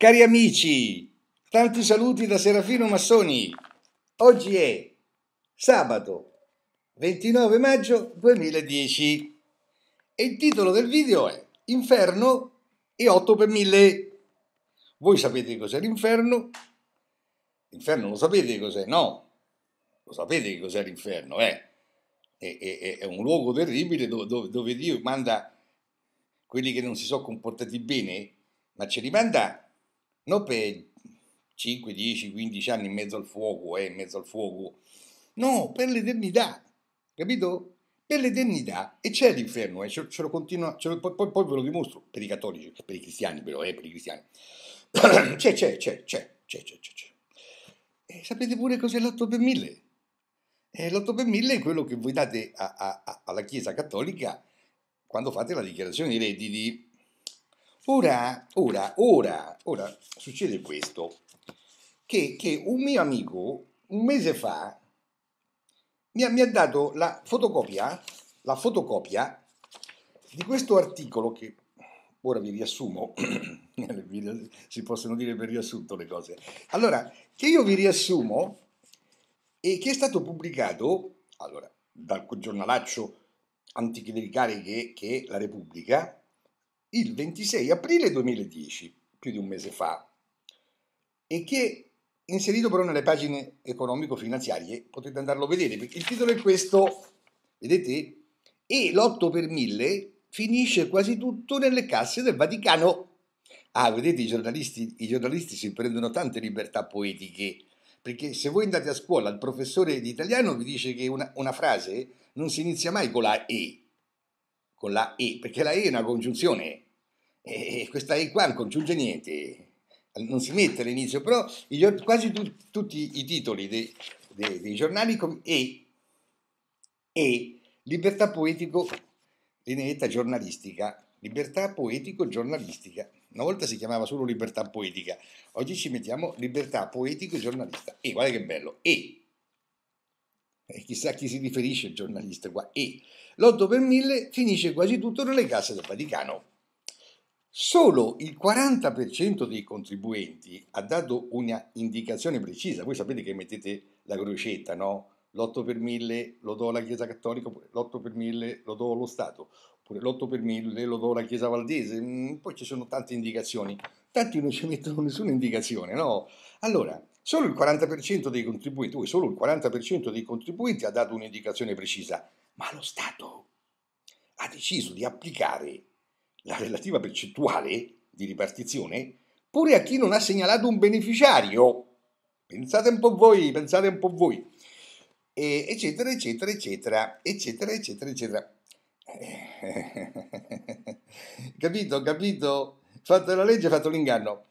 Cari amici, tanti saluti da Serafino Massoni. Oggi è sabato 29 maggio 2010 e il titolo del video è Inferno e 8 per 1000. Voi sapete cos'è l'inferno? L'inferno lo sapete cos'è? No, lo sapete che cos'è l'inferno, eh? È, è, è, un luogo terribile dove, dove, dove Dio manda quelli che non si sono comportati bene, ma ce li manda non per 5, 10, 15 anni in mezzo al fuoco, eh, in mezzo al fuoco, no, per l'eternità, capito? Per l'eternità, e c'è l'inferno, eh, ce, ce lo continua, ce lo, poi, poi, ve lo dimostro, per i cattolici, per i cristiani però, eh, per i cristiani, c'è, c'è, c'è, c'è, c'è, c'è, c'è. E eh, sapete pure cos'è l'8 per 1000? Eh, l'8 per 1000 è quello che voi date a, a, a, alla Chiesa Cattolica quando fate la dichiarazione dei redditi Ora, ora, ora, ora succede questo, che, che un mio amico un mese fa mi ha, mi ha dato la fotocopia, la fotocopia di questo articolo che ora vi riassumo, si possono dire per riassunto le cose. Allora, che io vi riassumo e che è stato pubblicato allora, dal giornalaccio anticlericale che, che è La Repubblica, il 26 aprile 2010, più di un mese fa, e che inserito però nelle pagine economico-finanziarie, potete andarlo a vedere, perché il titolo è questo, vedete? E l'8 per 1000 finisce quasi tutto nelle casse del Vaticano. Ah, vedete, i giornalisti, i giornalisti si prendono tante libertà poetiche, perché se voi andate a scuola, il professore di italiano vi dice che una, una frase non si inizia mai con la E, con la E, perché la E è una congiunzione e questa E qua non congiunge niente, non si mette all'inizio, però quasi tu, tutti i titoli dei, dei, dei giornali con E, E, libertà poetico, lineetta giornalistica, libertà poetico-giornalistica. Una volta si chiamava solo libertà poetica, oggi ci mettiamo libertà poetico-giornalista. E guarda che bello, E, e chissà chi si riferisce il giornalista qua. E l'8 per 1000 finisce quasi tutto nelle casse del Vaticano. Solo il 40% dei contribuenti ha dato una indicazione precisa. Voi sapete che mettete la crocetta, no? L'8 per 1000 lo do alla Chiesa Cattolica, l'8 per 1000 lo do allo Stato, oppure l'8 per 1000 lo do alla Chiesa Valdese. Mm, poi ci sono tante indicazioni. Tanti non ci mettono nessuna indicazione, no? Allora, Solo il 40% dei contribuenti, solo il 40% dei contribuenti ha dato un'indicazione precisa, ma lo Stato ha deciso di applicare la relativa percentuale di ripartizione pure a chi non ha segnalato un beneficiario. Pensate un po' voi, pensate un po' voi, e, eccetera, eccetera, eccetera, eccetera, eccetera, eccetera. Eh, capito, capito? Fatto la legge, fatto l'inganno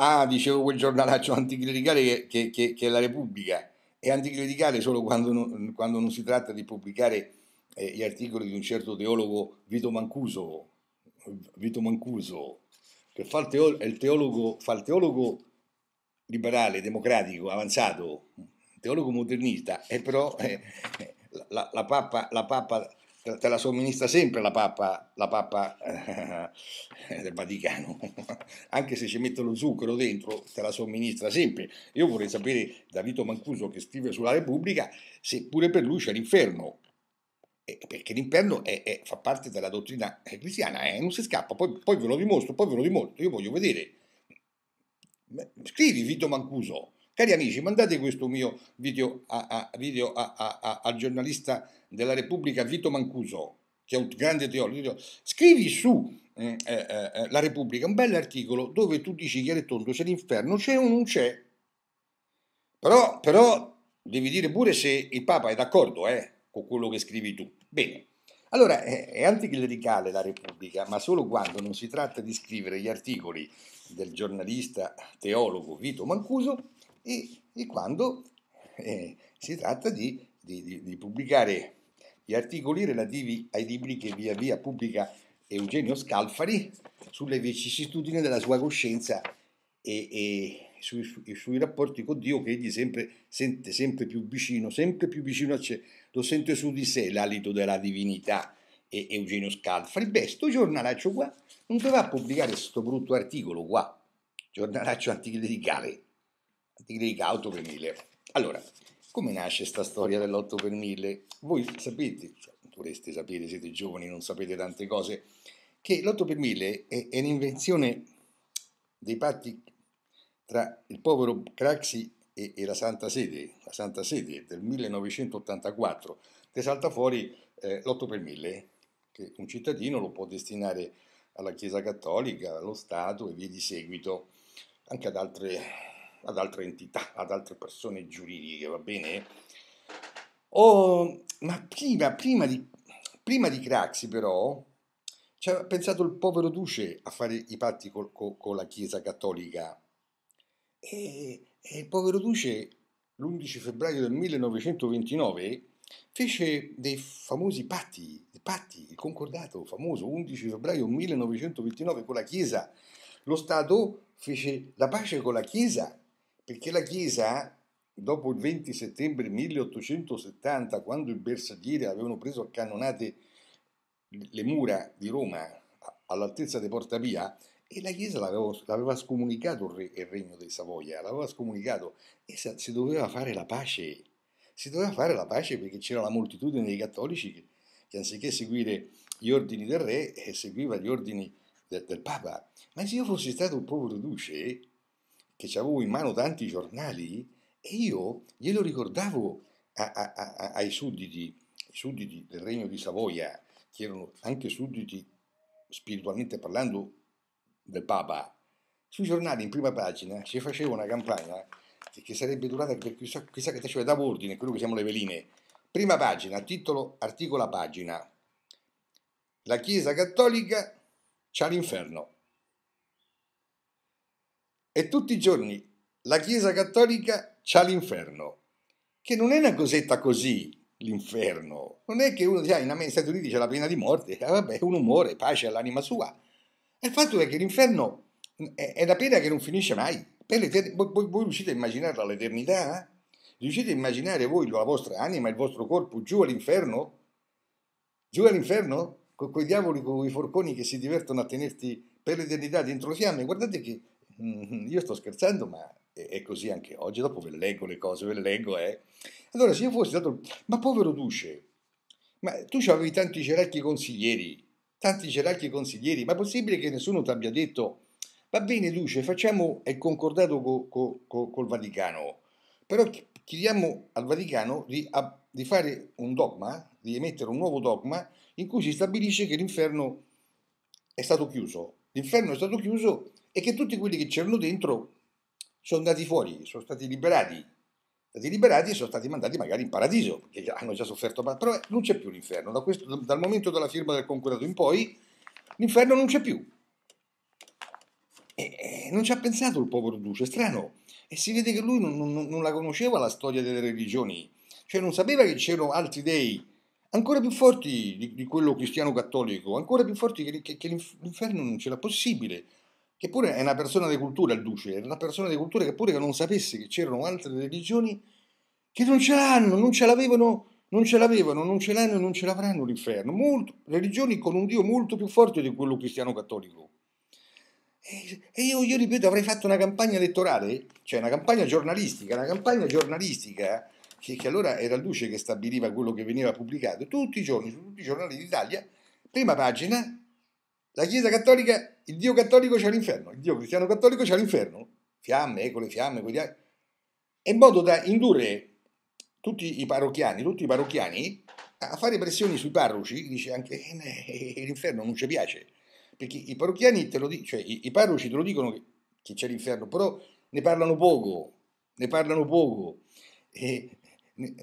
ah, dicevo quel giornalaccio anticlericale che, che, che, che è la Repubblica, è anticlericale solo quando non, quando non si tratta di pubblicare eh, gli articoli di un certo teologo Vito Mancuso, Vito Mancuso che fa il, teologo, il teologo, fa il teologo liberale, democratico, avanzato, teologo modernista, e però eh, eh la, la, pappa, la pappa te la somministra sempre la pappa, la pappa eh, del Vaticano, anche se ci mette lo zucchero dentro, te la somministra sempre. Io vorrei sapere da Vito Mancuso che scrive sulla Repubblica se pure per lui c'è l'inferno, eh, perché l'inferno è, è, fa parte della dottrina cristiana, eh, non si scappa, poi, poi ve lo dimostro, poi ve lo dimostro, io voglio vedere. Scrivi Vito Mancuso Cari amici, mandate questo mio video, a, a, video a, al giornalista della Repubblica Vito Mancuso, che è un grande teologo. Scrivi su eh, eh, eh, La Repubblica un bell'articolo dove tu dici chiaro e tondo se l'inferno c'è o non c'è. Però, però devi dire pure se il Papa è d'accordo eh, con quello che scrivi tu. Bene. Allora, è anticlericale la Repubblica, ma solo quando non si tratta di scrivere gli articoli del giornalista teologo Vito Mancuso e, e quando eh, si tratta di, di, di, di, pubblicare gli articoli relativi ai libri che via via pubblica Eugenio Scalfari sulle vicissitudini della sua coscienza e, e sui, sui, sui, rapporti con Dio che egli sempre sente sempre più vicino, sempre più vicino a sé, lo sente su di sé l'alito della divinità e Eugenio Scalfari. Beh, sto giornalaccio qua non doveva pubblicare questo brutto articolo qua, giornalaccio anticlericale, di riga 8 per 1000. Allora, come nasce questa storia dell'8 per 1000? Voi sapete, cioè, dovreste sapere, siete giovani, non sapete tante cose, che l'8 per 1000 è, è un'invenzione dei patti tra il povero Craxi e, e, la Santa Sede, la Santa Sede del 1984, che salta fuori eh, l'8 per 1000, che un cittadino lo può destinare alla Chiesa Cattolica, allo Stato e via di seguito, anche ad altre ad altre entità, ad altre persone giuridiche, va bene? Oh, ma prima, prima, di, prima di Craxi però, ci ha pensato il povero Duce a fare i patti col, col, con la Chiesa Cattolica. E, e il povero Duce, l'11 febbraio del 1929, fece dei famosi patti, patti, il concordato famoso 11 febbraio 1929 con la Chiesa. Lo Stato fece la pace con la Chiesa perché la Chiesa, dopo il 20 settembre 1870, quando i bersaglieri avevano preso a cannonate le mura di Roma all'altezza di Porta Pia, e la Chiesa l'aveva, scomunicato il, re, il, regno dei Savoia, l'aveva scomunicato e si doveva fare la pace, si doveva fare la pace perché c'era la moltitudine dei cattolici che, che anziché seguire gli ordini del re eh, seguiva gli ordini del, del Papa. Ma se io fossi stato un povero duce, che avevo in mano tanti giornali e io glielo ricordavo a, a, a, ai sudditi, sudditi del regno di Savoia, che erano anche sudditi spiritualmente parlando del Papa, sui giornali in prima pagina si faceva una campagna che sarebbe durata per chissà, chissà che faceva da ordine, quello che siamo le veline. Prima pagina, titolo, articola pagina. La Chiesa Cattolica c'ha l'inferno. E tutti i giorni la Chiesa Cattolica c'ha l'inferno, che non è una cosetta così, l'inferno. Non è che uno dice, ah, in America, Stati Uniti c'è la pena di morte, ah, vabbè, un muore, pace all'anima sua. il fatto è che l'inferno è, è la pena che non finisce mai. Voi, voi, voi, riuscite a immaginarla all'eternità? Eh? Riuscite a immaginare voi la vostra anima, il vostro corpo giù all'inferno? Giù all'inferno? Con quei diavoli, con quei forconi che si divertono a tenerti per l'eternità dentro fiamme? Guardate che Mm-hmm. io sto scherzando, ma è così anche oggi, dopo ve leggo le cose, ve le leggo, eh. Allora, se io fossi stato... Ma povero Duce, ma tu avevi tanti ceracchi consiglieri, tanti ceracchi consiglieri, ma è possibile che nessuno ti abbia detto, va bene Duce, facciamo il concordato co, co, co, col Vaticano, però chiediamo al Vaticano di, a, di fare un dogma, di emettere un nuovo dogma in cui si stabilisce che l'inferno è stato chiuso. L'inferno è stato chiuso e che tutti quelli che c'erano dentro sono andati fuori, sono stati liberati, stati liberati e sono stati mandati magari in paradiso, perché hanno già sofferto, però non c'è più l'inferno, da questo, dal momento della firma del concordato in poi l'inferno non c'è più. E, e, non ci ha pensato il povero Duce, è strano, e si vede che lui non, non, non la conosceva la storia delle religioni, cioè non sapeva che c'erano altri dei ancora più forti di, di quello cristiano cattolico, ancora più forti che, che, che l'inferno non c'era possibile che pure è una persona di cultura il duce, era una persona di cultura che pure che non sapesse che c'erano altre religioni che non ce l'hanno, non ce l'avevano, non ce l'avevano, non ce l'hanno e non ce l'avranno l'inferno. Molto, religioni con un Dio molto più forte di quello cristiano cattolico. E io, io, ripeto, avrei fatto una campagna elettorale, cioè una campagna giornalistica, una campagna giornalistica che, che allora era il Duce che stabiliva quello che veniva pubblicato, tutti i giorni su tutti i giornali d'Italia, prima pagina, la Chiesa cattolica, il Dio cattolico c'è l'inferno, il Dio cristiano cattolico c'è l'inferno. Fiamme, ecco le fiamme, quegli altri. in modo da indurre tutti i parrocchiani, tutti i parrocchiani a fare pressioni sui parroci, dice anche eh, eh l'inferno non ci piace, perché i parrocchiani te lo dicono, cioè i, i parroci te lo dicono che, che c'è l'inferno, però ne parlano poco, ne parlano poco, e, eh,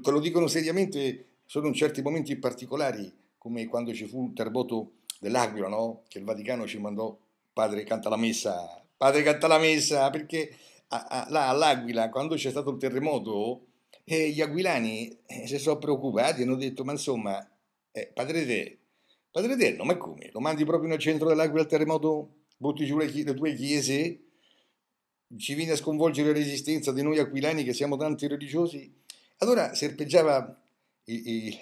te lo dicono seriamente solo in certi momenti particolari, come quando ci fu il terremoto dell'Aquila, no? Che il Vaticano ci mandò padre canta la messa, padre canta la messa, perché a, a, là all'Aquila quando c'è stato il terremoto eh, gli aquilani eh, si sono preoccupati e hanno detto ma insomma, eh, padre te, padre te, no, ma come? Lo mandi proprio nel centro dell'Aquila il terremoto, butti giù le, le tue chiese, ci viene a sconvolgere l'esistenza di noi aquilani che siamo tanti religiosi? Allora serpeggiava il, il,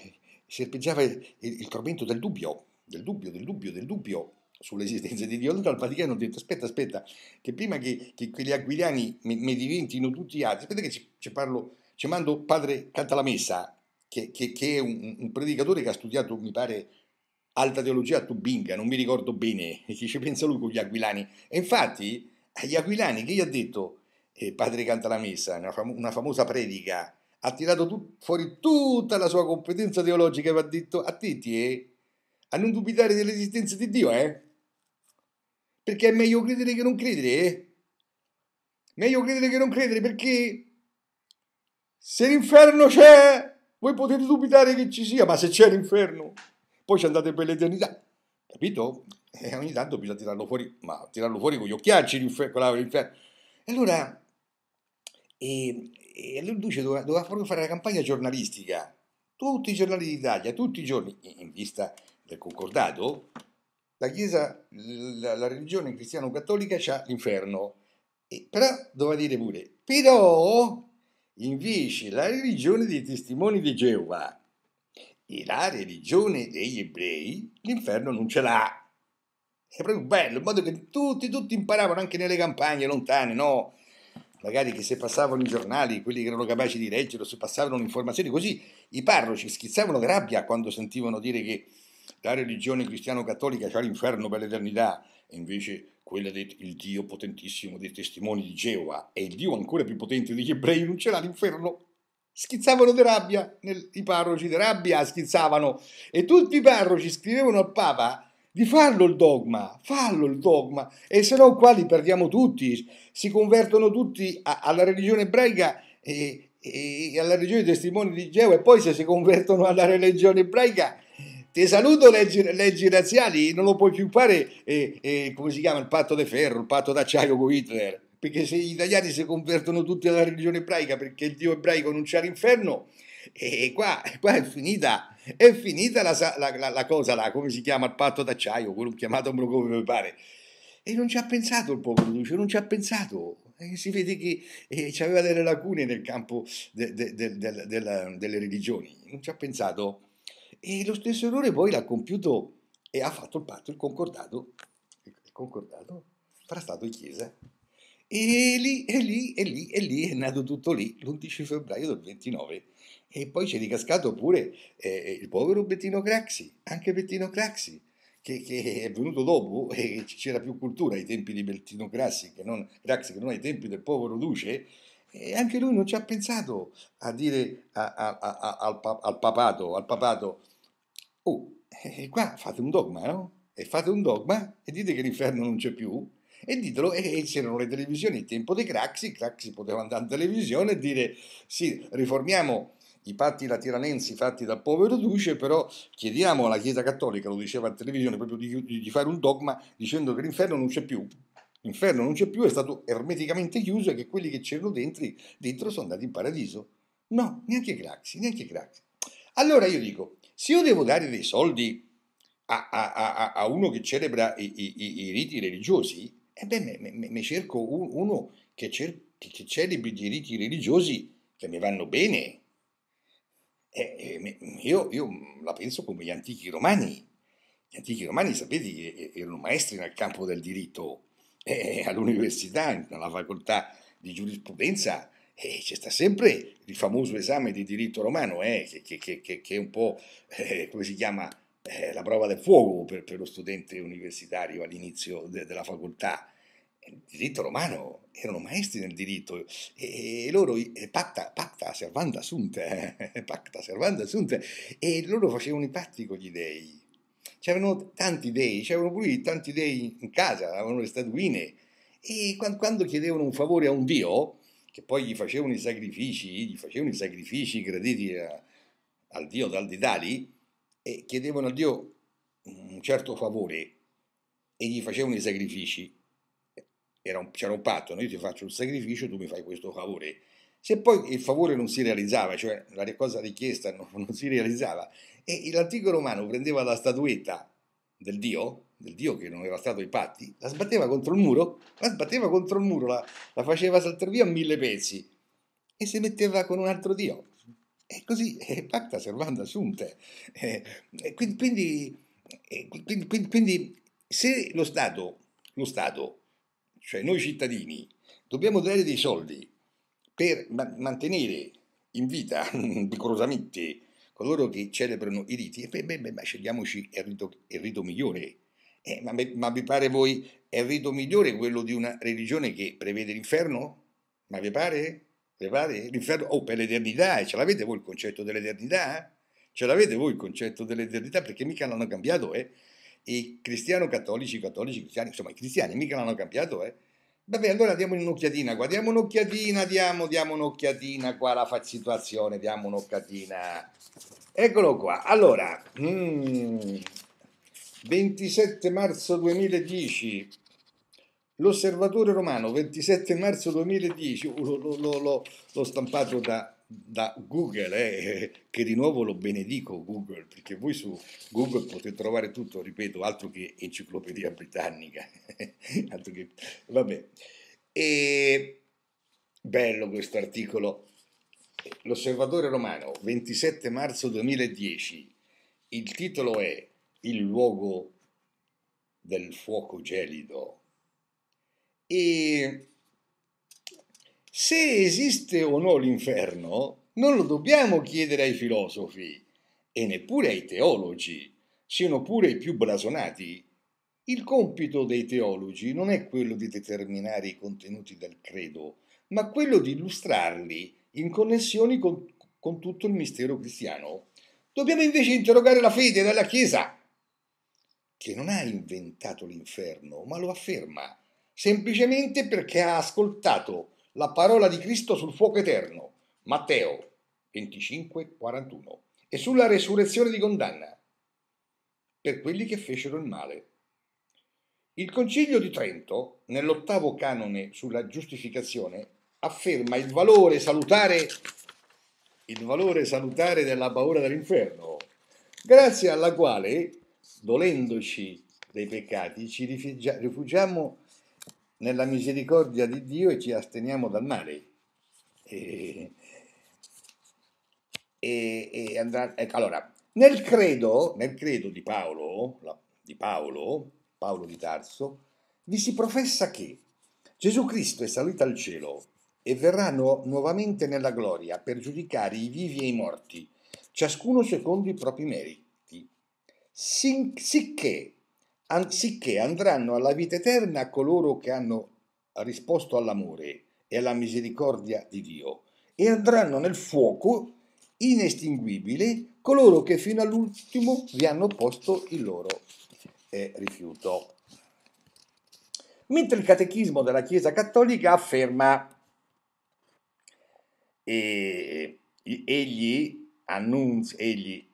serpeggiava il, il tormento del dubbio, del dubbio, del dubbio, del dubbio sull'esistenza di Dio, allora il Vaticano ha detto aspetta, aspetta, che prima che, che quegli aquiliani mi, diventino tutti altri, aspetta che ci, ci parlo, ci mando padre Cantalamessa, che, che, che è un, un predicatore che ha studiato, mi pare, alta teologia a Tubinga, non mi ricordo bene, chi ci pensa lui con gli aquilani. E infatti agli aquilani che gli ha detto eh, padre Cantalamessa, una, fam- una famosa predica, ha tirato tut- fuori tutta la sua competenza teologica e ha detto, attenti, eh, a non dubitare dell'esistenza di Dio, eh? Perché è meglio credere che non credere, eh? Meglio credere che non credere, perché se l'inferno c'è, voi potete dubitare che ci sia, ma se c'è l'inferno, poi ci andate per l'eternità, capito? E eh, ogni tanto bisogna tirarlo fuori, ma tirarlo fuori con gli occhiacci, l'inferno. l'inferno. E allora, e, e allora Duce doveva, doveva proprio fare la campagna giornalistica, tutti i giornali d'Italia, tutti i giorni, in vista del concordato, la Chiesa, la, la religione cristiano-cattolica ha l'inferno, e, però doveva dire pure, però invece la religione dei testimoni di Geova e la religione degli ebrei l'inferno non ce l'ha. È proprio bello, in modo che tutti, tutti imparavano anche nelle campagne lontane, no? magari che se passavano i giornali, quelli che erano capaci di leggerlo, se passavano informazioni così, i parroci schizzavano rabbia quando sentivano dire che la religione cristiano-cattolica c'ha l'inferno per l'eternità, e invece quella del Dio potentissimo dei testimoni di Geova e il Dio ancora più potente degli ebrei non c'era l'inferno. Schizzavano di rabbia, nel, i parroci di rabbia schizzavano e tutti i parroci scrivevano al Papa di farlo il dogma, fallo il dogma, e se no qua li perdiamo tutti, si convertono tutti a, alla religione ebraica e, e, alla religione dei testimoni di Geova e poi se si convertono alla religione ebraica ti saluto leggi, leggi, razziali, non lo puoi più fare, eh, eh, come si chiama, il patto di ferro, il patto d'acciaio con Hitler, perché se gli italiani si convertono tutti alla religione ebraica perché il dio ebraico non c'è l'inferno, e qua, qua, è finita, è finita la, la, la, la, cosa là, come si chiama, il patto d'acciaio, quello chiamato come mi pare. E non ci ha pensato il popolo Lucio, non ci ha pensato. E si vede che eh, aveva delle lacune nel campo de, de, de, delle religioni, non ci ha pensato. E lo stesso errore poi l'ha compiuto e ha fatto il patto, il concordato, il concordato fra Stato e Chiesa. E lì, e lì, e lì, e lì è nato tutto lì, l'11 febbraio del 29. E poi c'è ricascato pure eh, eh, il povero Bettino Craxi, anche Bettino Craxi, che, che, è venuto dopo e c'era più cultura ai tempi di Bettino Craxi che, non, Craxi che non ai tempi del povero Duce, e anche lui non ci ha pensato a dire a, a, a, al, al papato, al papato Oh, e eh, eh, qua fate un dogma, no? E fate un dogma e dite che l'inferno non c'è più e ditelo e eh, c'erano le televisioni in tempo dei Craxi, Craxi poteva andare in televisione e dire sì, riformiamo i patti latiranensi fatti dal povero Duce, però chiediamo alla Chiesa Cattolica, lo diceva in televisione, proprio di, di fare un dogma dicendo che l'inferno non c'è più. L'inferno non c'è più, è stato ermeticamente chiuso e che quelli che c'erano dentro, dentro sono andati in paradiso. No, neanche Craxi, neanche Craxi. Allora io dico, se io devo dare dei soldi a, a, a, a uno che celebra i, i, i riti religiosi, e eh beh, me, cerco un, uno che, cer- che celebri i riti religiosi che mi vanno bene. E, e, io, io, la penso come gli antichi romani. Gli antichi romani, sapete, erano maestri nel campo del diritto, eh, all'università, nella facoltà di giurisprudenza, e c'è sta sempre il famoso esame di diritto romano, eh, che, che, che, che, è un po', eh, come si chiama, eh, la prova del fuoco per, per lo studente universitario all'inizio de, della facoltà. Il diritto romano erano maestri nel diritto e, e loro e eh, pacta, pacta servanda sunt, eh, pacta servanda sunt, e loro facevano i patti con gli dei. C'erano tanti dei, c'erano pure tanti dei in casa, avevano le statuine e quando, quando chiedevano un favore a un dio, che poi gli facevano i sacrifici, gli facevano i sacrifici crediti a, al dio dal Dalditali e chiedevano a Dio un certo favore e gli facevano i sacrifici. Era un, c'era un patto, no? io ti faccio un sacrificio, tu mi fai questo favore. Se poi il favore non si realizzava, cioè la cosa richiesta non, non si realizzava, e l'antico romano prendeva la statuetta del dio del Dio che non era stato ai patti, la sbatteva contro il muro, la sbatteva contro il muro, la, la faceva saltare via a mille pezzi e si metteva con un altro Dio. E così, e pacta servanda assunte. E quindi, quindi, quindi, quindi, quindi, se lo Stato, lo Stato, cioè noi cittadini, dobbiamo dare dei soldi per ma- mantenere in vita decorosamente coloro che celebrano i riti, e beh, beh, beh, scegliamoci il rito, il rito migliore, eh, ma, ma vi pare voi è il rito migliore quello di una religione che prevede l'inferno? Ma vi pare? Vi pare? L'inferno, oh, per l'eternità, e eh, ce l'avete voi il concetto dell'eternità? Ce l'avete voi il concetto dell'eternità? Perché mica l'hanno cambiato, eh? I cristiano cattolici, cattolici cristiani, insomma, i cristiani mica l'hanno cambiato, eh? Vabbè, allora diamo un'occhiatina qua, diamo un'occhiatina, diamo, diamo un'occhiatina qua alla situazione, diamo un'occhiatina. Eccolo qua. Allora, mm, 27 marzo 2010, l'osservatore romano, 27 marzo 2010, lo, lo, l'ho stampato da, da Google, eh, che di nuovo lo benedico Google, perché voi su Google potete trovare tutto, ripeto, altro che enciclopedia britannica, altro che... vabbè. E bello questo articolo. L'osservatore romano, 27 marzo 2010, il titolo è il luogo del fuoco gelido. E se esiste o no l'inferno, non lo dobbiamo chiedere ai filosofi e neppure ai teologi, siano pure i più blasonati. Il compito dei teologi non è quello di determinare i contenuti del credo, ma quello di illustrarli in connessione con, con tutto il mistero cristiano. Dobbiamo invece interrogare la fede della Chiesa che non ha inventato l'inferno, ma lo afferma, semplicemente perché ha ascoltato la parola di Cristo sul fuoco eterno, Matteo 25, 41, e sulla resurrezione di condanna, per quelli che fecero il male. Il Concilio di Trento, nell'ottavo canone sulla giustificazione, afferma il valore salutare, il valore salutare della paura dell'inferno, grazie alla quale dolendoci dei peccati, ci rifugiamo nella misericordia di Dio e ci asteniamo dal male. E, e, e andrà, ecco, allora, nel credo, nel credo di Paolo, di Paolo, Paolo di Tarso, vi si professa che Gesù Cristo è salito al cielo e verrà nu- nuovamente nella gloria per giudicare i vivi e i morti, ciascuno secondo i propri meriti sicché, sicché andranno alla vita eterna coloro che hanno risposto all'amore e alla misericordia di Dio e andranno nel fuoco inestinguibile coloro che fino all'ultimo vi hanno posto il loro eh, rifiuto. Mentre il catechismo della Chiesa Cattolica afferma e egli, annunzia, egli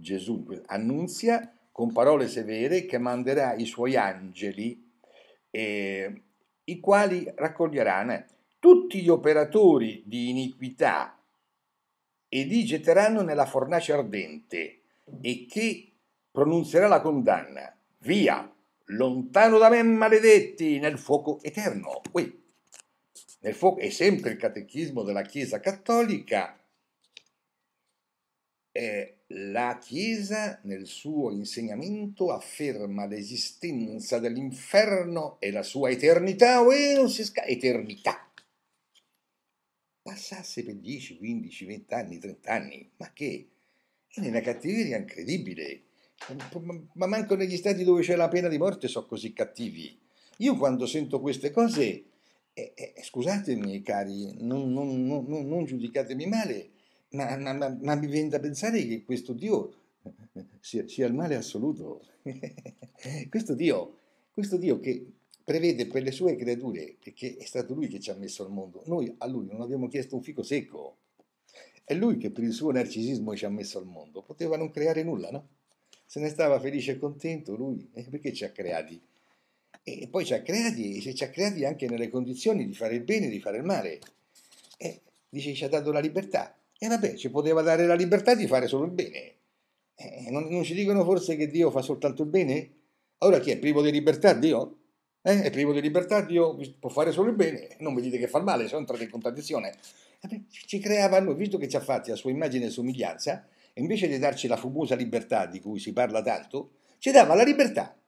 Gesù annunzia con parole severe che manderà i suoi angeli, eh, i quali raccoglieranno eh, tutti gli operatori di iniquità e li getteranno nella fornace ardente e che pronunzierà la condanna. Via, lontano da me maledetti, nel fuoco eterno. Ui. Nel fuoco è sempre il catechismo della Chiesa Cattolica. Eh, la Chiesa nel suo insegnamento afferma l'esistenza dell'inferno e la sua eternità, o non si scappa, eternità. Passasse per 10, 15, 20 anni, 30 anni, ma che? È una cattiveria incredibile. Ehm, ma manco negli stati dove c'è la pena di morte sono così cattivi. Io quando sento queste cose, eh, eh, scusatemi cari, non, non, non, non giudicatemi male, ma, ma, ma, ma mi viene da pensare che questo Dio eh, eh, sia, sia il male assoluto. questo Dio, questo Dio che prevede per le sue creature, perché è stato lui che ci ha messo al mondo, noi a lui non abbiamo chiesto un fico secco, è lui che per il suo narcisismo ci ha messo al mondo, poteva non creare nulla, no? Se ne stava felice e contento lui, eh, perché ci ha creati? E poi ci ha creati, e ci ha creati anche nelle condizioni di fare il bene e di fare il male. Eh, dice ci ha dato la libertà, e vabbè, ci poteva dare la libertà di fare solo il bene. Eh, non, non, ci dicono forse che Dio fa soltanto il bene? Allora chi è privo di libertà Dio? Eh, è privo di libertà Dio può fare solo il bene, non mi dite che fa male, sono entrati in contraddizione. Vabbè, ci creava noi, visto che ci ha fatti a sua immagine e somiglianza, invece di darci la fumosa libertà di cui si parla tanto, ci dava la libertà,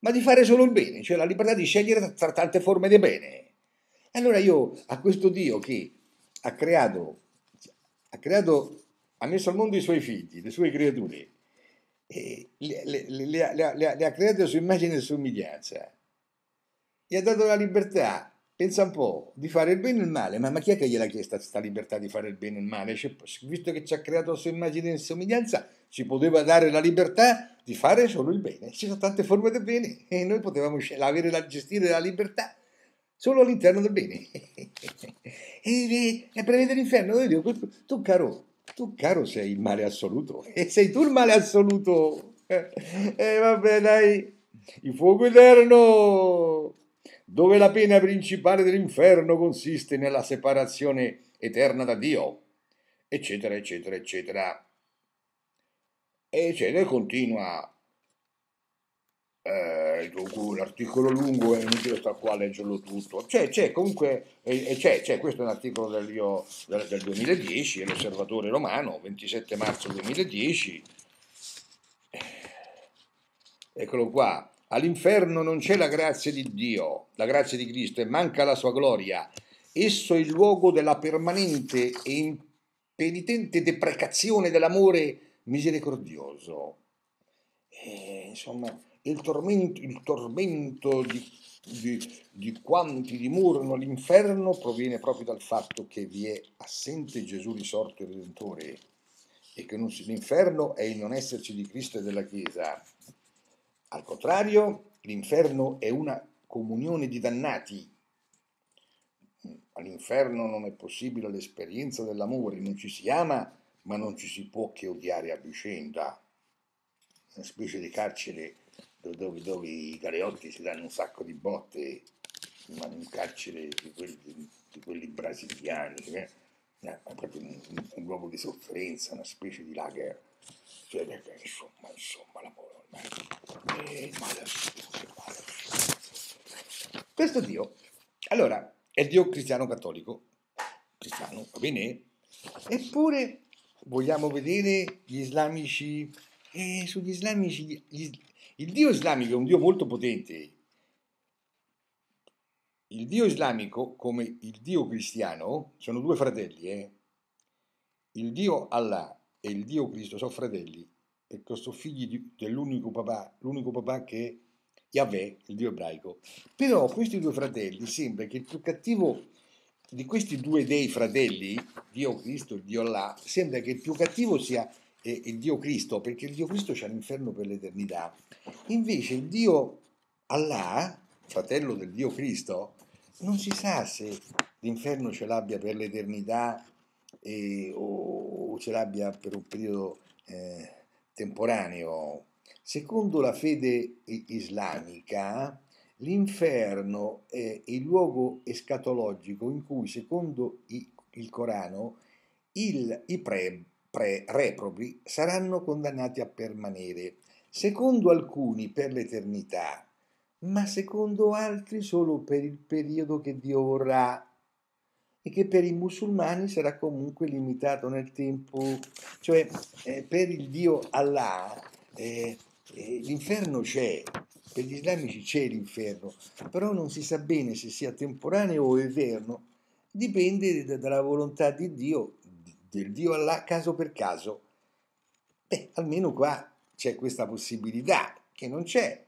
ma di fare solo il bene, cioè la libertà di scegliere tra tante forme di bene. Allora io a questo Dio che ha creato ha creato, ha messo al mondo i suoi figli, le sue creature, le, le, le, le, ha create su immagine e somiglianza, gli ha dato la libertà, pensa un po', di fare il bene e il male, ma, ma chi è che gliela ha chiesta questa libertà di fare il bene e il male? Cioè, visto che ci ha creato la sua immagine e somiglianza, ci poteva dare la libertà di fare solo il bene, ci sono tante forme del bene e noi potevamo avere la, gestire la libertà solo all'interno del bene. e, e prevede l'inferno, io dico, tu caro, tu caro sei il male assoluto, e sei tu il male assoluto. E eh, vabbè dai, il fuoco eterno, dove la pena principale dell'inferno consiste nella separazione eterna da Dio, eccetera, eccetera, eccetera. E continua eh, l'articolo lungo è inutile sta qua a leggerlo tutto. C'è, c'è comunque, eh, c'è, c'è, questo è un articolo del, io, del, del 2010, l'osservatore romano, 27 marzo 2010. Eh, eccolo qua. All'inferno non c'è la grazia di Dio, la grazia di Cristo, e manca la sua gloria. Esso è il luogo della permanente e impenitente deprecazione dell'amore misericordioso. E, eh, insomma, il tormento, il tormento di, di, di quanti dimorano all'inferno proviene proprio dal fatto che vi è assente Gesù risorto e Redentore e che non, l'inferno è il non esserci di Cristo e della Chiesa. Al contrario, l'inferno è una comunione di dannati. All'inferno non è possibile l'esperienza dell'amore, non ci si ama, ma non ci si può che odiare a vicenda. Una specie di carcere dove, dove i galeotti si danno un sacco di botte, ma in carcere di quelli, di quelli brasiliani, cioè, eh? è proprio un, un, luogo di sofferenza, una specie di lager. Cioè, eh, eh, insomma, insomma, l'amore ormai. Questo Dio, allora, è Dio cristiano cattolico, cristiano, va bene, eppure vogliamo vedere gli islamici, eh, sugli islamici, gli, il Dio islamico è un Dio molto potente. Il Dio islamico, come il Dio cristiano, sono due fratelli. Eh? Il Dio Allah e il Dio Cristo sono fratelli, e sono figli dell'unico papà, l'unico papà che è Yahweh, il Dio ebraico. Però questi due fratelli sembra che il più cattivo di questi due dei fratelli, Dio Cristo e Dio Allah, sembra che il più cattivo sia eh, il Dio Cristo, perché il Dio Cristo c'è l'inferno per l'eternità. Invece il Dio Allah, fratello del Dio Cristo, non si sa se l'inferno ce l'abbia per l'eternità e, o, o, ce l'abbia per un periodo eh, temporaneo. Secondo la fede islamica, l'inferno è il luogo escatologico in cui, secondo il Corano, il, i, pre, pre- reprobri saranno condannati a permanere, secondo alcuni per l'eternità, ma secondo altri solo per il periodo che Dio vorrà e che per i musulmani sarà comunque limitato nel tempo. Cioè, eh, per il Dio Allah eh, eh, l'inferno c'è, per gli islamici c'è l'inferno, però non si sa bene se sia temporaneo o eterno, dipende da, dalla volontà di Dio morte, il Dio Allah caso per caso. Beh, almeno qua c'è questa possibilità che non c'è,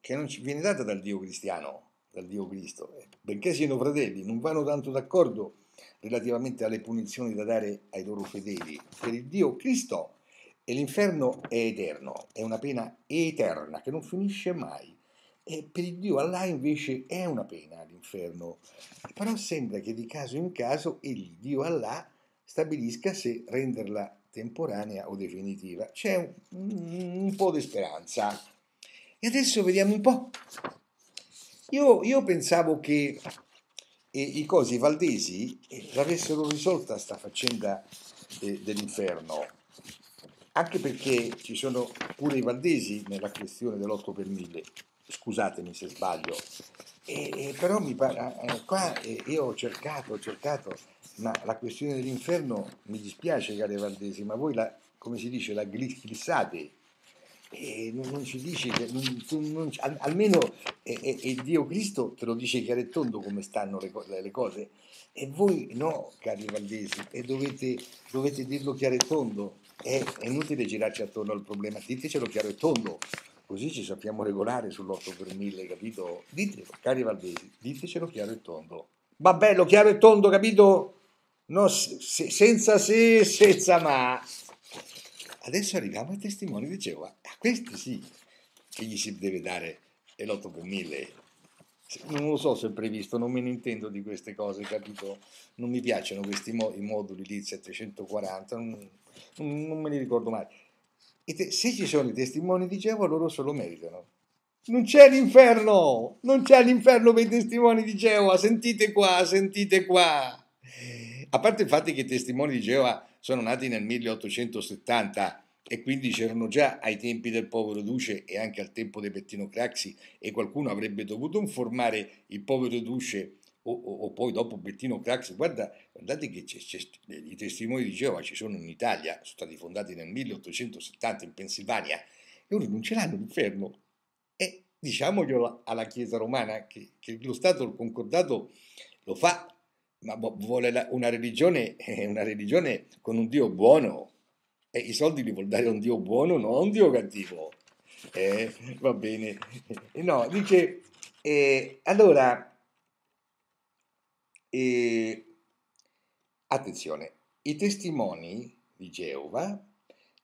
che non ci viene data dal Dio cristiano, dal Dio Cristo. Benché siano fratelli, non vanno tanto d'accordo relativamente alle punizioni da dare ai loro fedeli. Per il Dio Cristo e l'inferno è eterno, è una pena eterna che non finisce mai. E per il Dio Allah invece è una pena l'inferno. Però sembra che di caso in caso il Dio Allah stabilisca se renderla temporanea o definitiva. C'è un, un, po' di speranza. E adesso vediamo un po'. Io, io pensavo che eh, i cosi valdesi eh, l'avessero risolta sta faccenda eh, dell'inferno, anche perché ci sono pure i valdesi nella questione dell'8 per 1000, scusatemi se sbaglio, però mi par- eh, qua eh, io ho cercato, ho cercato, ma la questione dell'inferno mi dispiace cari Valdesi, ma voi la, come si dice, la glissate. E non, non, ci dice che non, non, almeno eh, eh, Dio Cristo te lo dice chiaro e tondo come stanno le, le, cose e voi no cari Valdesi e dovete, dovete dirlo chiaro e tondo è, è inutile girarci attorno al problema ditecelo chiaro e tondo così ci sappiamo regolare sull'8 per 1000 capito ditelo cari Valdesi ditecelo chiaro e tondo va bello chiaro e tondo capito no, se, senza se, senza ma. Adesso arriviamo ai testimoni di Geova, a questi sì che gli si deve dare l'otto con mille. Non lo so se è previsto, non me ne intendo di queste cose, capito? Non mi piacciono questi mo- moduli di 740, non, non, me li ricordo mai. Te- se ci sono i testimoni di Geova, loro se lo meritano. Non c'è l'inferno! Non c'è l'inferno per i testimoni di Geova! Sentite qua, sentite qua! a parte il fatto che i testimoni di Geova sono nati nel 1870 e quindi c'erano già ai tempi del povero Duce e anche al tempo di Bettino Craxi e qualcuno avrebbe dovuto informare il povero Duce o, o, o poi dopo Bettino Craxi, guarda, guardate che c'è, c'è, i testimoni di Geova ci sono in Italia, sono stati fondati nel 1870 in Pennsylvania e ora non ce l'hanno l'inferno. E diciamoglielo alla Chiesa romana che, che lo Stato, il concordato lo fa ma vuole una religione, eh, una religione con un Dio buono. E i soldi li vuol dare un Dio buono, non un Dio cattivo. Eh, va bene. Eh, no, dice, eh, allora, eh, attenzione, i testimoni di Geova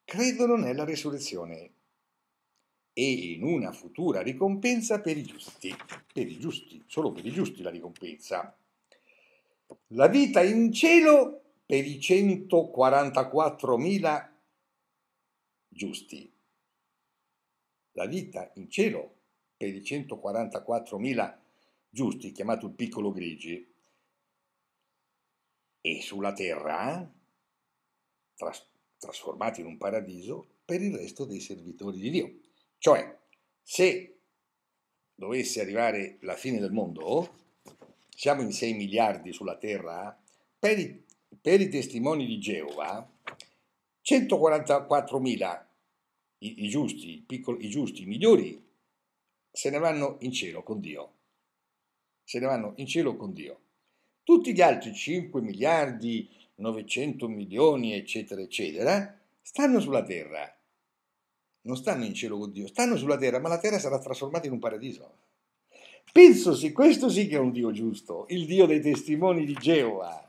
credono nella resurrezione e in una futura ricompensa per i giusti, per i giusti, solo per i giusti la ricompensa la vita in cielo per i 144.000 giusti. La vita in cielo per i 144.000 giusti, chiamato il piccolo grigi, e sulla terra, tras trasformati in un paradiso, per il resto dei servitori di Dio. Cioè, se dovesse arrivare la fine del mondo, siamo in 6 miliardi sulla terra, eh? per i, per i testimoni di Geova 144 mila, i, i, giusti, i, piccoli, i giusti, i migliori, se ne vanno in cielo con Dio. Se ne vanno in cielo con Dio. Tutti gli altri 5 miliardi, 900 milioni, eccetera, eccetera, stanno sulla terra. Non stanno in cielo con Dio, stanno sulla terra, ma la terra sarà trasformata in un paradiso. Penso sì, questo sì che è un Dio giusto, il Dio dei testimoni di Geova.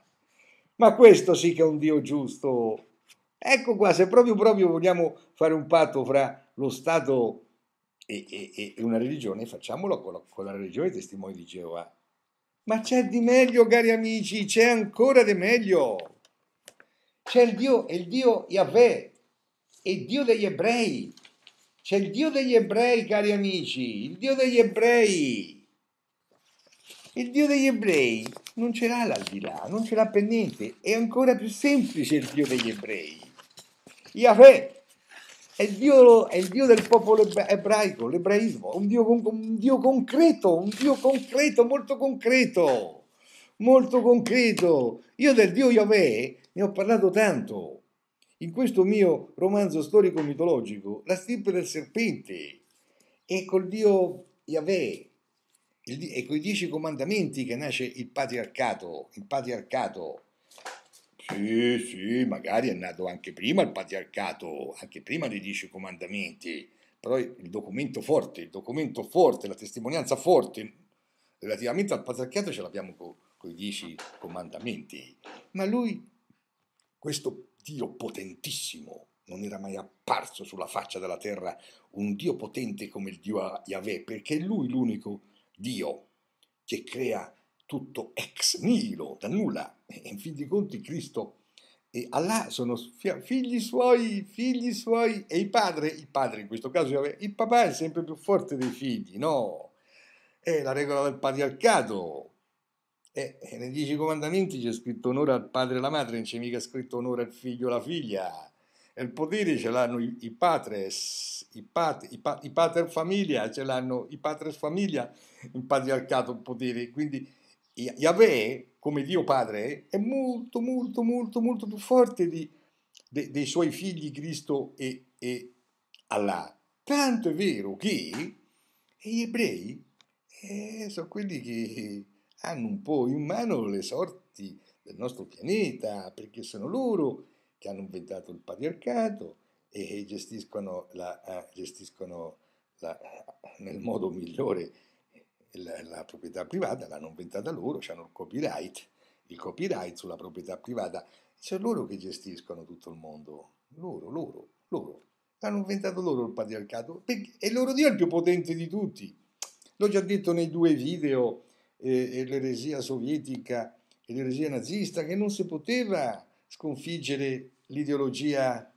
Ma questo sì che è un Dio giusto. Ecco qua, se proprio, proprio vogliamo fare un patto fra lo Stato e, e, e una religione, facciamolo con la, con la religione dei testimoni di Geova. Ma c'è di meglio, cari amici, c'è ancora di meglio. C'è il Dio, è il Dio Yahweh, è il Dio degli ebrei. C'è il Dio degli ebrei, cari amici, il Dio degli ebrei. Il Dio degli ebrei non ce l'ha l'aldilà, non ce l'ha per niente. È ancora più semplice il Dio degli ebrei. Yahweh è il Dio, è il dio del popolo ebraico, l'ebraismo, un dio, un dio concreto, un Dio concreto, molto concreto, molto concreto. Io del Dio Yahweh ne ho parlato tanto. In questo mio romanzo storico-mitologico, La stirpe del serpente, e col Dio Yahweh e con i dieci comandamenti che nasce il patriarcato, il patriarcato, sì, sì, magari è nato anche prima il patriarcato, anche prima dei dieci comandamenti, però il documento forte, il documento forte, la testimonianza forte relativamente al patriarcato ce l'abbiamo con, con i dieci comandamenti, ma lui, questo Dio potentissimo, non era mai apparso sulla faccia della terra un Dio potente come il Dio Yahweh, perché è lui l'unico Dio che crea tutto ex nihilo, da nulla, e in fin dei conti Cristo e Allah sono figli suoi, figli suoi e il padre, il padre in questo caso, cioè, il papà è sempre più forte dei figli, no? È la regola del patriarcato. E nei dieci comandamenti c'è scritto onore al padre e alla madre, non c'è mica scritto onore al figlio e alla figlia il potere ce l'hanno i, i patres, i, pat, i, pa, i pater famiglia, ce l'hanno i patres famiglia in patriarcato il potere, quindi Yahweh come Dio Padre è molto molto molto molto più forte di, de, dei suoi figli Cristo e, e Allah. Tanto è vero che gli ebrei eh, sono quelli che hanno un po' in mano le sorti del nostro pianeta, perché sono loro che hanno inventato il patriarcato e gestiscono, la, eh, gestiscono la, nel modo migliore la, la proprietà privata, l'hanno inventata loro, hanno il copyright, il copyright sulla proprietà privata, sono loro che gestiscono tutto il mondo, loro, loro, loro. L'hanno inventato loro il patriarcato e loro Dio è il più potente di tutti. L'ho già detto nei due video, eh, eh l'eresia sovietica e l'eresia nazista, che non si poteva sconfiggere l'ideologia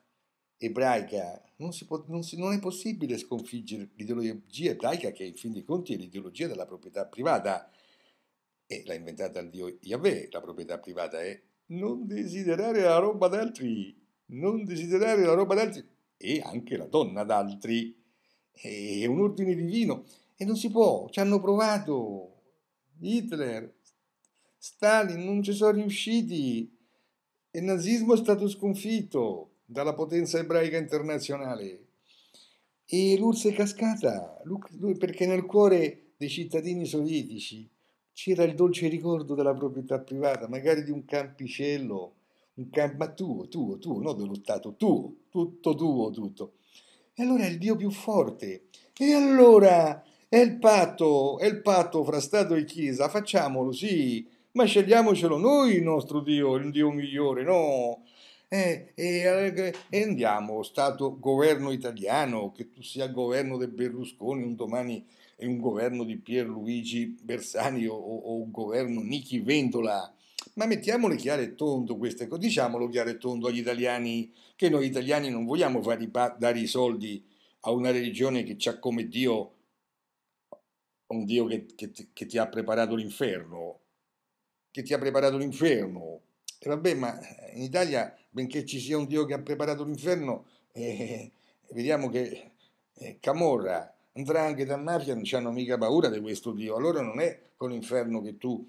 ebraica. Non, può, non, si, non, è possibile sconfiggere l'ideologia ebraica che in fin dei conti è l'ideologia della proprietà privata e l'ha inventata il dio Yahweh, la proprietà privata è non desiderare la roba d'altri, non desiderare la roba d'altri e anche la donna d'altri. È un ordine divino e non si può, ci hanno provato. Hitler, Stalin non ci sono riusciti, il nazismo è stato sconfitto dalla potenza ebraica internazionale e l'URSS è cascata perché nel cuore dei cittadini sovietici c'era il dolce ricordo della proprietà privata, magari di un campicello, un campo tuo, tuo, tuo, non dello Stato, tuo, tutto tuo, tutto. E allora è il Dio più forte. E allora è il patto, è il patto fra Stato e Chiesa, facciamolo, sì, ma scegliamocelo noi il nostro Dio, il Dio migliore, no? Eh, e eh, eh, andiamo, Stato, governo italiano, che tu sia il governo del Berlusconi, un domani è un governo di Pierluigi Bersani o, o un governo Nichi Vendola, ma mettiamole chiare e tondo queste cose, diciamolo chiaro e tondo agli italiani, che noi italiani non vogliamo i dare i soldi a una religione che ha come Dio un Dio che, che, che ti ha preparato l'inferno, che ti ha preparato l'inferno. E vabbè, ma eh, in Italia, benché ci sia un Dio che ha preparato l'inferno, eh, vediamo che eh, Camorra, Ndrangheta, Mafia non hanno mica paura di questo Dio. Allora non è con l'inferno che tu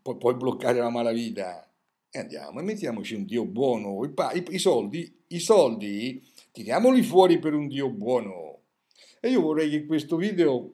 pu- puoi bloccare la malavita. E andiamo, e mettiamoci un Dio buono. I, pa- i-, i soldi, i soldi, tiriamoli fuori per un Dio buono. E io vorrei che questo video,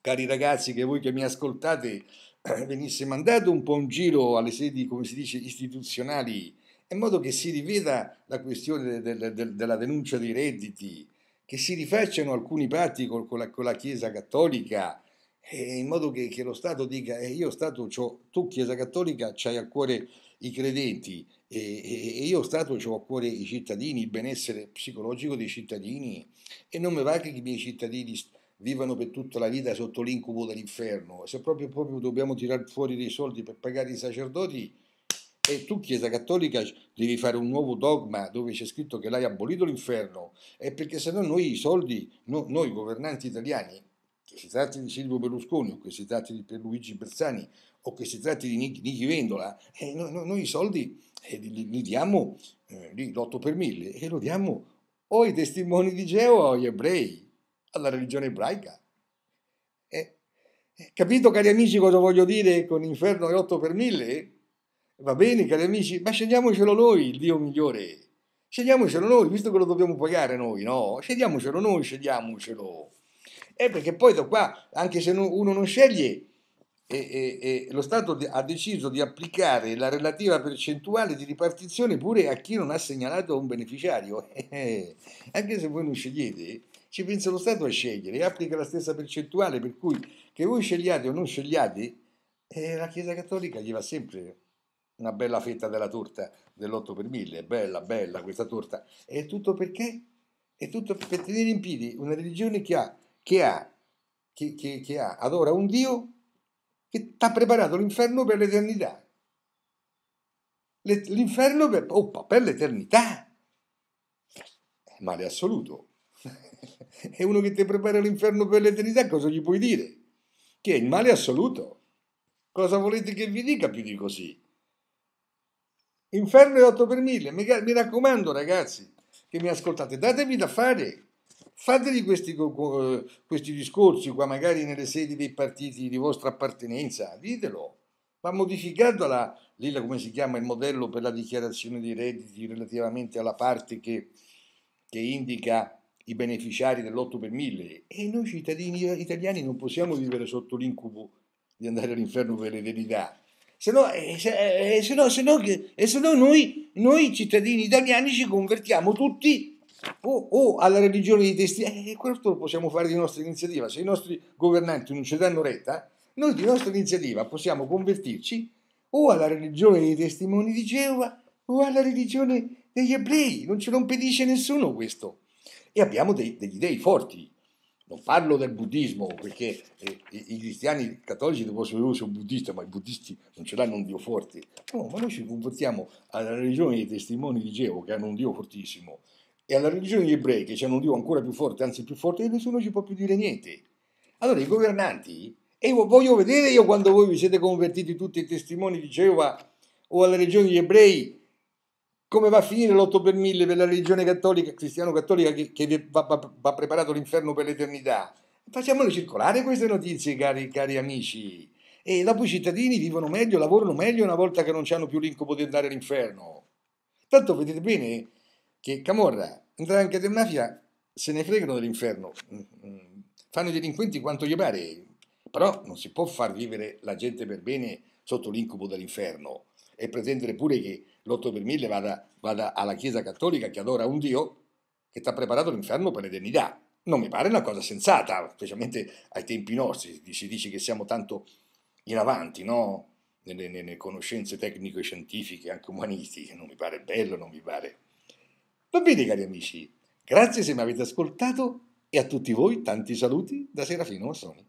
cari ragazzi, che voi che mi ascoltate, venisse mandato un po' in giro alle sedi, come si dice, istituzionali, in modo che si riveda la questione del, del, della denuncia dei redditi, che si rifacciano alcuni patti con, con, la, con la, Chiesa Cattolica, eh, in modo che, che, lo Stato dica, eh, io Stato, tu Chiesa Cattolica, c'hai a cuore i credenti e, e, e io Stato ho a cuore i cittadini, il benessere psicologico dei cittadini e non mi va che i miei cittadini... St- vivano per tutta la vita sotto l'incubo dell'inferno. Se proprio, proprio dobbiamo tirare fuori dei soldi per pagare i sacerdoti, e tu, Chiesa Cattolica, devi fare un nuovo dogma dove c'è scritto che l'hai abolito l'inferno, è perché no noi i soldi, no, noi governanti italiani, che si tratti di Silvio Berlusconi o che si tratti di Luigi Bersani o che si tratti di Nichi, Vendola, eh, no, no, noi i soldi eh, li, li, diamo, eh, lì l'otto per mille, e lo diamo o ai testimoni di Geo o agli ebrei alla religione ebraica. Eh, eh, capito cari amici cosa voglio dire con inferno e 8 per 1000? Va bene cari amici, ma scegliamocelo noi il Dio migliore. Scegliamocelo noi, visto che lo dobbiamo pagare noi, no? Scegliamocelo noi, scegliamocelo. Eh, perché poi da qua, anche se uno non sceglie, eh, eh, lo Stato ha deciso di applicare la relativa percentuale di ripartizione pure a chi non ha segnalato un beneficiario. Eh, eh, anche se voi non scegliete, ci pensa lo Stato a scegliere e applica la stessa percentuale, per cui che voi scegliate o non scegliate, eh, la Chiesa Cattolica gli va sempre una bella fetta della torta dell'8 per 1000, bella, bella questa torta. E tutto perché? È tutto per tenere in piedi una religione che ha, che ha, che, che, che ha, adora un Dio che ti ha preparato l'inferno per l'eternità. L'inferno per, oh, per l'eternità. Male assoluto è uno che ti prepara l'inferno per l'eternità, cosa gli puoi dire? Che è il male assoluto. Cosa volete che vi dica più di così? Inferno è 8 per 1000, mi raccomando ragazzi che mi ascoltate, datevi da fare Fatevi questi, questi, discorsi qua, magari nelle sedi dei partiti di vostra appartenenza, ditelo. Va modificata la, lì la, come si chiama, il modello per la dichiarazione dei redditi relativamente alla parte che, che indica i beneficiari dell'8 per 1000 e noi cittadini italiani non possiamo vivere sotto l'incubo di andare all'inferno per le verità. Se no, eh, se, eh, se no, se no, eh, se no noi, noi, cittadini italiani ci convertiamo tutti o, o alla religione dei testimoni, eh, e questo lo possiamo fare di nostra iniziativa, se i nostri governanti non ci danno retta, noi di nostra iniziativa possiamo convertirci o alla religione dei testimoni di Geova o alla religione degli ebrei, non ce lo impedisce nessuno questo e abbiamo dei, degli dei forti. Non parlo del buddismo, perché eh, i, cristiani cattolici possono dire sono buddista, ma i buddisti non ce l'hanno un Dio forte. No, ma noi ci comportiamo alla religione dei testimoni di Geo, che hanno un Dio fortissimo, e alla religione degli ebrei, che hanno un Dio ancora più forte, anzi più forte, e nessuno ci può più dire niente. Allora i governanti, e voglio vedere io quando voi vi siete convertiti tutti ai testimoni di Geova o alla religione degli ebrei, come va a finire l'8 per 1000 per la religione cattolica, cristiano-cattolica che, che va, va, va, preparato l'inferno per l'eternità. Facciamole circolare queste notizie, cari, cari amici. E dopo i cittadini vivono meglio, lavorano meglio una volta che non hanno più l'incubo di andare all'inferno. Tanto vedete bene che Camorra, entrare Ndrangheta e Mafia se ne fregano dell'inferno, mm, mm. fanno i delinquenti quanto gli pare, però non si può far vivere la gente per bene sotto l'incubo dell'inferno e pretendere pure che l'8 per 1000 vada, vada alla Chiesa Cattolica che adora un Dio che ti ha preparato l'inferno per l'eternità. Non mi pare una cosa sensata, specialmente ai tempi nostri, si dice che siamo tanto in avanti, no? Nelle, nelle conoscenze tecnico-scientifiche, anche umanistiche, non mi pare bello, non mi pare. Va bene, cari amici, grazie se mi avete ascoltato e a tutti voi tanti saluti da Serafino Massoni.